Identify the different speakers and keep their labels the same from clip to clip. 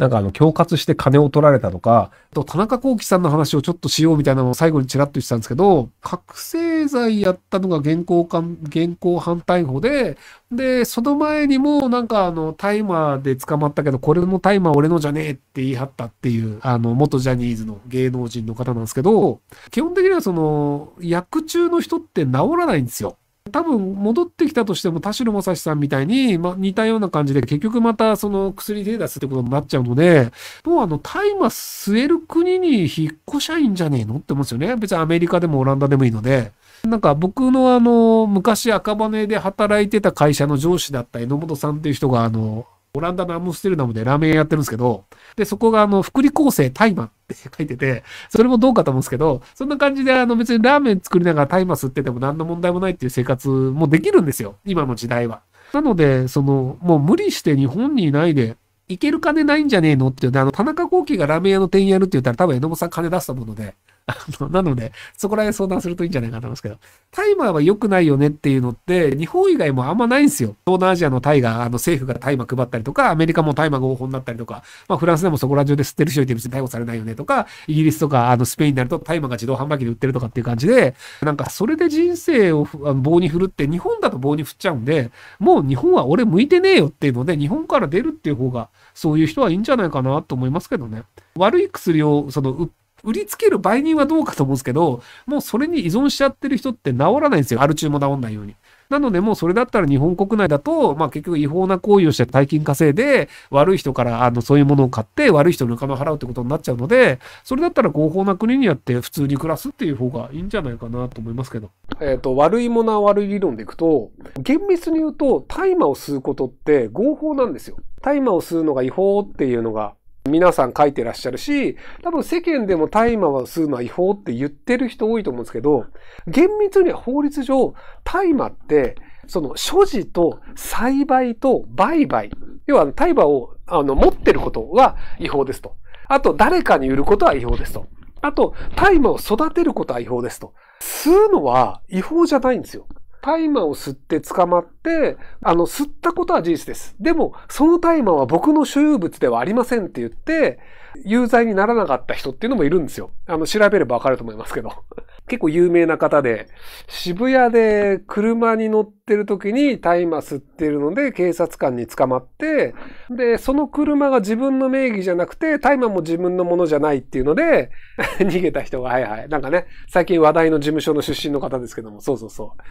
Speaker 1: なんかあの、恐喝して金を取られたとか、と田中幸喜さんの話をちょっとしようみたいなのを最後にちらっとしてたんですけど、覚醒剤やったのが現行犯、現行犯逮捕で、で、その前にもなんかあの、大麻で捕まったけど、これイ大麻俺のじゃねえって言い張ったっていう、あの、元ジャニーズの芸能人の方なんですけど、基本的にはその、役中の人って治らないんですよ。多分戻ってきたとしても田代正史さんみたいに、ま、似たような感じで結局またその薬手出すってことになっちゃうので、もうあの大麻吸える国に引っ越しゃいいんじゃねえのって思うんですよね。別にアメリカでもオランダでもいいので。なんか僕のあの、昔赤羽で働いてた会社の上司だった榎本さんっていう人があの、オランダのアムステルダムでラーメン屋やってるんですけど、で、そこがあの、福利厚生大麻って書いてて、それもどうかと思うんですけど、そんな感じであの、別にラーメン作りながら大麻吸ってても何の問題もないっていう生活もできるんですよ。今の時代は。なので、その、もう無理して日本にいないで、行ける金ないんじゃねえのっていうね、あの、田中幸喜がラーメン屋の店員やるって言ったら多分榎本さん金出したもので、あの、なので、そこら辺相談するといいんじゃないかなと思いますけど、タイマーは良くないよねっていうのって、日本以外もあんまないんですよ。東南アジアのタイが、あの、政府が大麻配ったりとか、アメリカも大麻合法になったりとか、まあ、フランスでもそこら中で吸ってる人いて別に逮捕されないよねとか、イギリスとか、あの、スペインになると大麻が自動販売機で売ってるとかっていう感じで、なんかそれで人生を棒に振るって、日本だと棒に振っちゃうんで、もう日本は俺向いてねえよっていうので、日本から出るっていう方が、そういう人はいいんじゃないかなと思いますけどね。悪い薬を、その、売りつける売人はどうかと思うんですけど、もうそれに依存しちゃってる人って治らないんですよ。アル中も治んないように。なのでもうそれだったら日本国内だと、まあ結局違法な行為をして大金稼いで、悪い人からあのそういうものを買って、悪い人のお金を払うってことになっちゃうので、それだったら合法な国にやって普通に暮らすっていう方がいいんじゃないかなと思いますけど。えっ、と、悪いものは悪い理論でいくと、厳密に言うと、大麻を吸うことって合法なんですよ。大麻を吸うのが違法っていうのが皆さん書いてらっしゃるし、多分世間でも大麻は吸うのは違法って言ってる人多いと思うんですけど、厳密には法律上、大麻って、その所持と栽培と売買。要は大麻をあの持ってることは違法ですと。あと、誰かに売ることは違法ですと。あと、大麻を育てることは違法ですと。吸うのは違法じゃないんですよ。大麻を吸って捕まって、あの、吸ったことは事実です。でも、その大麻は僕の所有物ではありませんって言って、有罪にならなかった人っていうのもいるんですよ。あの、調べればわかると思いますけど。結構有名な方で、渋谷で車に乗ってる時に大麻吸ってるので、警察官に捕まって、で、その車が自分の名義じゃなくて、大麻も自分のものじゃないっていうので、逃げた人が、はいはい。なんかね、最近話題の事務所の出身の方ですけども、そうそうそう。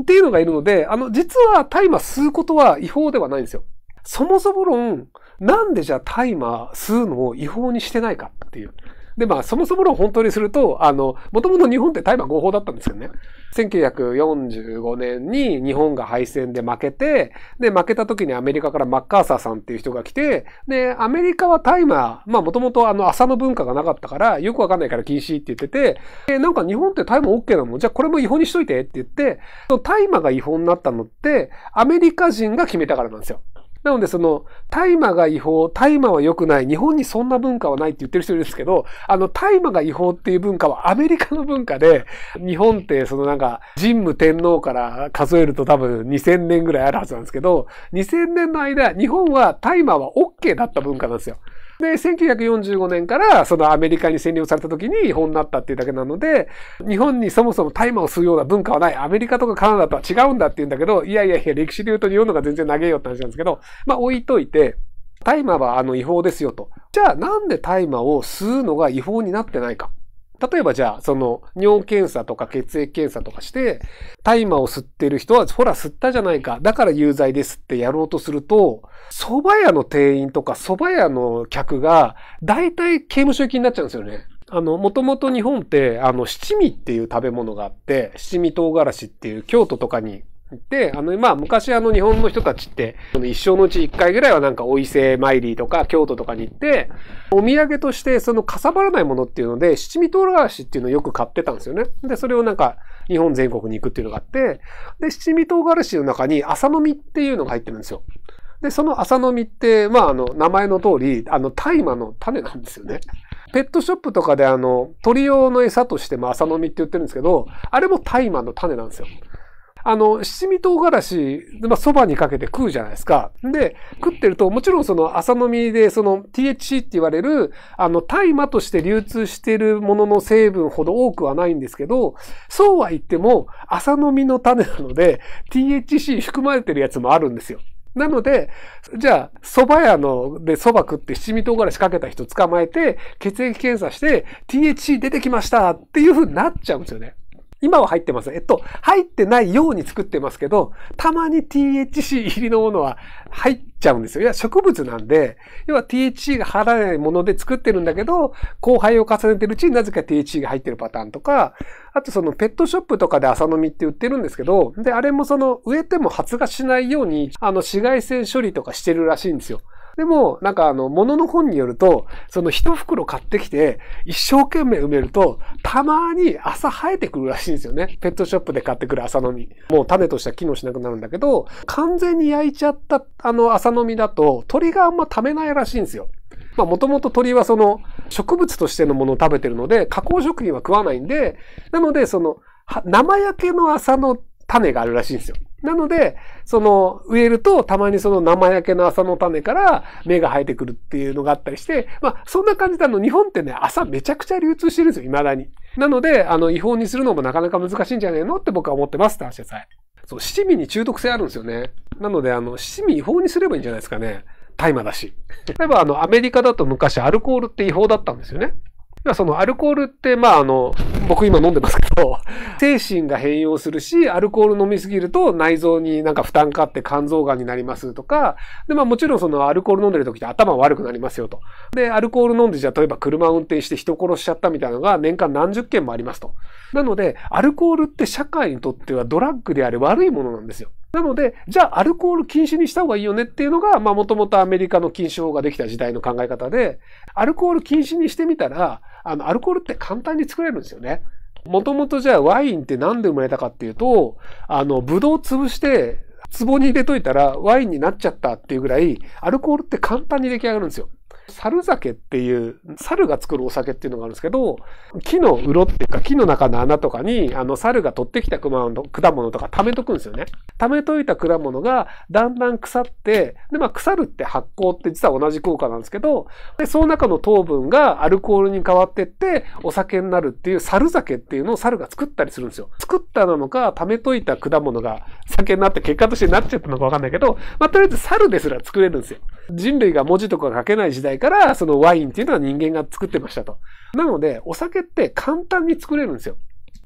Speaker 1: っていうのがいるので、あの、実は大麻吸うことは違法ではないんですよ。そもそも論、なんでじゃあ大麻吸うのを違法にしてないかっていう。で、まあ、そもそも論本当にすると、あの、もともと日本って大麻合法だったんですよね。1945年に日本が敗戦で負けて、で、負けた時にアメリカからマッカーサーさんっていう人が来て、で、アメリカは大麻、まあ、もともとあの、朝の文化がなかったから、よくわかんないから禁止って言ってて、え、なんか日本って大麻 OK なのじゃあこれも違法にしといてって言って、大麻が違法になったのって、アメリカ人が決めたからなんですよ。なのでその、大麻が違法、大麻は良くない、日本にそんな文化はないって言ってる人いるんですけど、あの、大麻が違法っていう文化はアメリカの文化で、日本ってそのなんか、神武天皇から数えると多分2000年ぐらいあるはずなんですけど、2000年の間、日本は大麻は OK だった文化なんですよ。で、1945年からそのアメリカに占領された時に違法になったっていうだけなので、日本にそもそも大麻を吸うような文化はない。アメリカとかカナダとは違うんだって言うんだけど、いやいやいや、歴史で言うと日本のが全然長いよって話なんですけど、まあ置いといて、大麻はあの違法ですよと。じゃあなんで大麻を吸うのが違法になってないか。例えばじゃあ、その尿検査とか血液検査とかして、大麻を吸ってる人は、ほら吸ったじゃないか、だから有罪ですってやろうとすると、蕎麦屋の店員とか蕎麦屋の客が、大体刑務所行きになっちゃうんですよね。あの、もともと日本って、あの、七味っていう食べ物があって、七味唐辛子っていう京都とかにで、あの、まあ、昔あの日本の人たちって、一生のうち一回ぐらいはなんかお伊勢参りとか京都とかに行って、お土産としてそのかさばらないものっていうので、七味唐辛子っていうのをよく買ってたんですよね。で、それをなんか日本全国に行くっていうのがあって、で、七味唐辛子の中に朝飲みっていうのが入ってるんですよ。で、その朝飲みって、まあ、あの、名前の通り、あの、大麻の種なんですよね。ペットショップとかであの、鳥用の餌として、も朝飲みって言ってるんですけど、あれも大麻の種なんですよ。あの、七味唐辛子、まあ、蕎麦にかけて食うじゃないですか。で、食ってると、もちろんその朝飲みで、その THC って言われる、あの、大麻として流通してるものの成分ほど多くはないんですけど、そうは言っても、朝飲みの種なので、THC 含まれてるやつもあるんですよ。なので、じゃあ、蕎麦屋の、で、蕎麦食って七味唐辛子かけた人捕まえて、血液検査して、THC 出てきましたっていう風になっちゃうんですよね。今は入ってません。えっと、入ってないように作ってますけど、たまに THC 入りのものは入っちゃうんですよ。いや、植物なんで、要は THC が入らないもので作ってるんだけど、後輩を重ねてるうちになぜか THC が入ってるパターンとか、あとそのペットショップとかで朝飲みって売ってるんですけど、で、あれもその植えても発芽しないように、あの紫外線処理とかしてるらしいんですよ。でも、なんかあの、物の本によると、その一袋買ってきて、一生懸命埋めると、たまに朝生えてくるらしいんですよね。ペットショップで買ってくる朝飲み。もう種としては機能しなくなるんだけど、完全に焼いちゃったあの朝飲みだと、鳥があんま食べないらしいんですよ。まあ、もともと鳥はその植物としてのものを食べてるので、加工食品は食わないんで、なので、その、生焼けの朝の種があるらしいんですよ。なので、その、植えると、たまにその生焼けの朝の種から芽が生えてくるっていうのがあったりして、まあ、そんな感じであの、日本ってね、朝めちゃくちゃ流通してるんですよ、未だに。なので、あの、違法にするのもなかなか難しいんじゃないのって僕は思ってますって話でさえ。そう、七味に中毒性あるんですよね。なので、あの、七味違法にすればいいんじゃないですかね。大麻だし。例えば、あの、アメリカだと昔アルコールって違法だったんですよね。はそのアルコールって、まああの、僕今飲んでますけど、精神が変容するし、アルコール飲みすぎると内臓になんか負担かって肝臓がんになりますとか、でまあもちろんそのアルコール飲んでる時って頭悪くなりますよと。で、アルコール飲んでじゃあ例えば車運転して人殺しちゃったみたいなのが年間何十件もありますと。なので、アルコールって社会にとってはドラッグであれ悪いものなんですよ。なので、じゃあアルコール禁止にした方がいいよねっていうのが、まあもともとアメリカの禁止法ができた時代の考え方で、アルコール禁止にしてみたら、あの、アルコールって簡単に作れるんですよね。もともとじゃあワインって何で生まれたかっていうと、あの、ブドウ潰して、壺に入れといたらワインになっちゃったっていうぐらい、アルコールって簡単に出来上がるんですよ。猿酒っていう、猿が作るお酒っていうのがあるんですけど、木のろっていうか、木の中の穴とかに、あの、猿が取ってきた果物とか貯めとくんですよね。貯めといた果物が、だんだん腐って、で、まあ、腐るって発酵って実は同じ効果なんですけど、で、その中の糖分がアルコールに変わってって、お酒になるっていう、猿酒っていうのを猿が作ったりするんですよ。作ったなのか、貯めといた果物が酒になって結果としてなっちゃったのかわかんないけど、まあ、とりあえず猿ですら作れるんですよ。人類が文字とか書けない時代から、そのワインっていうのは人間が作ってましたと。なので、お酒って簡単に作れるんですよ。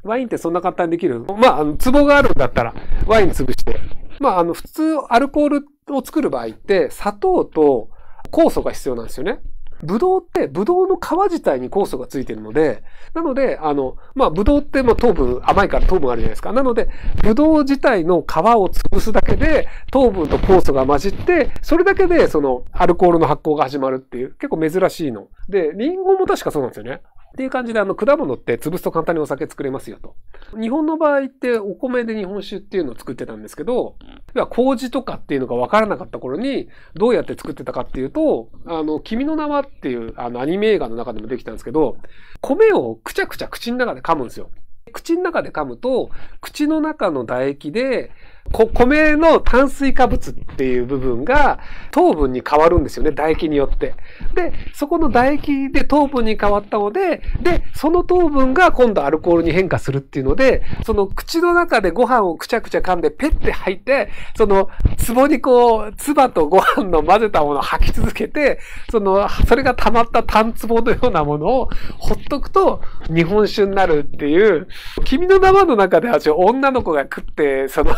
Speaker 1: ワインってそんな簡単にできるまあ、あの、壺があるんだったら、ワイン潰して。まあ、あの、普通、アルコールを作る場合って、砂糖と酵素が必要なんですよね。ブドウって、ブドウの皮自体に酵素がついてるので、なので、あの、まあ、ブドウってま糖分、甘いから糖分あるじゃないですか。なので、ブドウ自体の皮を潰すだけで、糖分と酵素が混じって、それだけで、その、アルコールの発酵が始まるっていう、結構珍しいの。で、リンゴも確かそうなんですよね。っていう感じで、あの、果物って潰すと簡単にお酒作れますよと。日本の場合って、お米で日本酒っていうのを作ってたんですけど、要は麹とかっていうのが分からなかった頃に、どうやって作ってたかっていうと、あの、君の名はっていう、あの、アニメ映画の中でもできたんですけど、米をくちゃくちゃ口の中で噛むんですよ。口の中で噛むと、口の中の唾液で、米の炭水化物っていう部分が糖分に変わるんですよね、唾液によって。で、そこの唾液で糖分に変わったので、で、その糖分が今度アルコールに変化するっていうので、その口の中でご飯をくちゃくちゃ噛んでペッて吐いて、その壺にこう、唾とご飯の混ぜたものを吐き続けて、その、それが溜まった炭壺のようなものをほっとくと日本酒になるっていう、君の名の中では女の子が食って、その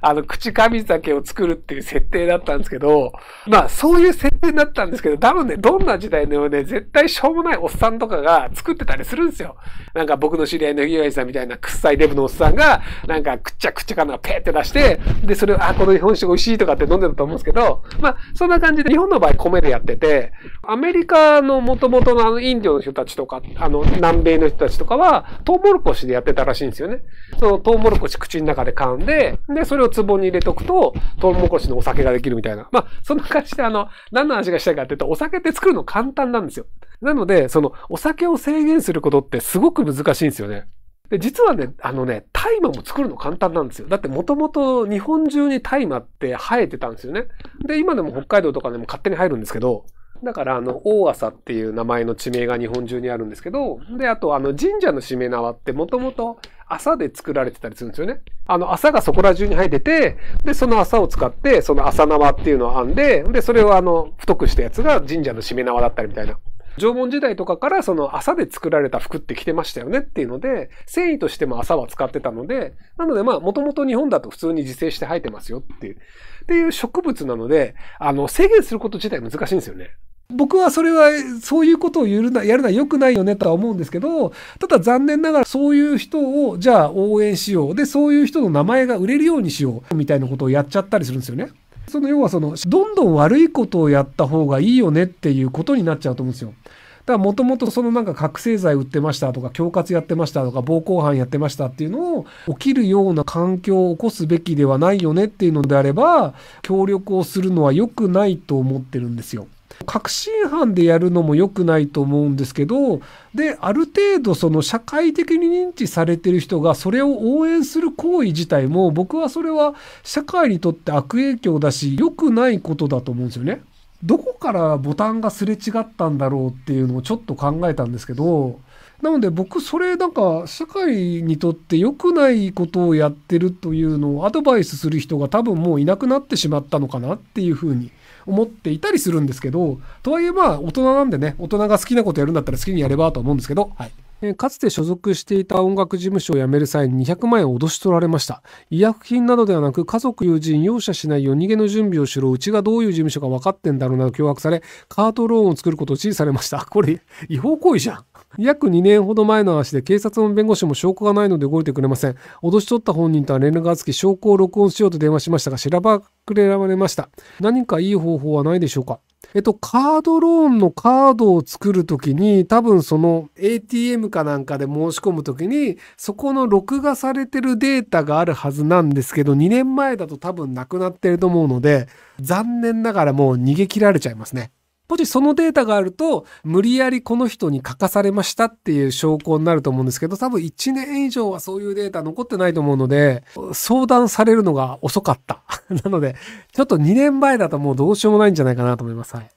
Speaker 1: あの、口紙酒を作るっていう設定だったんですけど、まあ、そういう設定だったんですけど、多分ね、どんな時代でもね、絶対しょうもないおっさんとかが作ってたりするんですよ。なんか僕の知り合いのひがさんみたいな、くっさいデブのおっさんが、なんか、くっちゃくっちゃかな、ペーって出して、で、それを、あ、この日本酒美味しいとかって飲んでたと思うんですけど、まあ、そんな感じで、日本の場合米でやってて、アメリカの元々のあの、インドの人たちとか、あの、南米の人たちとかは、トウモロコシでやってたらしいんですよね。そのトウモロコシ口の中で噛んで、で、それを壺に入れとくと、トウモコシのお酒ができるみたいな。まあ、そんな感じで、あの、何の話がしたいかっていうと、お酒って作るの簡単なんですよ。なので、その、お酒を制限することってすごく難しいんですよね。で、実はね、あのね、大麻も作るの簡単なんですよ。だってもともと日本中に大麻って生えてたんですよね。で、今でも北海道とかでも勝手に入るんですけど、だから、あの、大朝っていう名前の地名が日本中にあるんですけど、で、あと、あの、神社のしめ縄ってもともと朝で作られてたりするんですよね。あの、朝がそこら中に入ってて、で、その朝を使って、その朝縄っていうのを編んで、で、それをあの、太くしたやつが神社のしめ縄だったりみたいな。縄文時代とかからその朝で作られた服って着てましたよねっていうので、繊維としても朝は使ってたので、なのでまあもともと日本だと普通に自生して生えてますよっていう、っていう植物なので、あの制限すること自体難しいんですよね。僕はそれは、そういうことをやるのは良くないよねとは思うんですけど、ただ残念ながらそういう人を、じゃあ応援しよう。で、そういう人の名前が売れるようにしよう。みたいなことをやっちゃったりするんですよね。その要はその、どんどん悪いことをやった方がいいよねっていうことになっちゃうと思うんですよ。だからもともとそのなんか覚醒剤売ってましたとか、恐喝やってましたとか、暴行犯やってましたっていうのを、起きるような環境を起こすべきではないよねっていうのであれば、協力をするのは良くないと思ってるんですよ。確信犯でやるのも良くないと思うんですけど、で、ある程度その社会的に認知されてる人がそれを応援する行為自体も僕はそれは社会にとって悪影響だし良くないことだと思うんですよね。どこからボタンがすれ違ったんだろうっていうのをちょっと考えたんですけど、なので僕それなんか社会にとって良くないことをやってるというのをアドバイスする人が多分もういなくなってしまったのかなっていうふうに思っていたりするんですけど、とはいえまあ大人なんでね、大人が好きなことやるんだったら好きにやればと思うんですけど、はい。かつて所属していた音楽事務所を辞める際に200万円を脅し取られました医薬品などではなく家族友人容赦しない夜逃げの準備をしろうちがどういう事務所か分かってんだろうなと脅迫されカートローンを作ることを指示されましたこれ 違法行為じゃん約2年ほど前の話で警察も弁護士も証拠がないので動いてくれません脅し取った本人とは連絡がつき証拠を録音しようと電話しましたが調ばくれられました何かいい方法はないでしょうかえっと、カードローンのカードを作るときに、多分その ATM かなんかで申し込むときに、そこの録画されてるデータがあるはずなんですけど、2年前だと多分なくなってると思うので、残念ながらもう逃げ切られちゃいますね。もしそのデータがあると、無理やりこの人に書かされましたっていう証拠になると思うんですけど、多分1年以上はそういうデータ残ってないと思うので、相談されるのが遅かった。なので、ちょっと2年前だともうどうしようもないんじゃないかなと思います。はい。